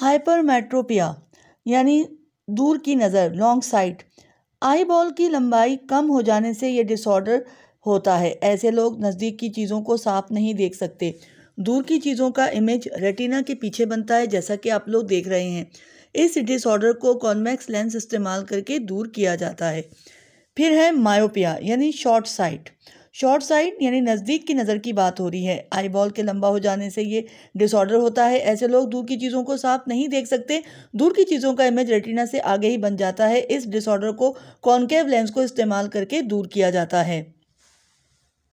hypermetropia यानी दूर की नज़र लॉन्ग साइट आई बॉल की लंबाई कम हो जाने से यह डिसऑर्डर होता है ऐसे लोग नज़दीक की चीज़ों को साफ नहीं देख सकते दूर की चीज़ों का इमेज रेटिना के पीछे बनता है जैसा कि आप लोग देख रहे हैं इस डिसऑर्डर को कॉन्वेक्स लेंस इस्तेमाल करके दूर किया जाता है फिर है मायोपिया यानी शॉर्ट साइट शॉर्ट साइट यानी नज़दीक की नज़र की बात हो रही है आई बॉल के लंबा हो जाने से ये डिसऑर्डर होता है ऐसे लोग दूर की चीज़ों को साफ नहीं देख सकते दूर की चीज़ों का इमेज रेटिना से आगे ही बन जाता है इस डिसऑर्डर को कॉन्केव लेंस को इस्तेमाल करके दूर किया जाता है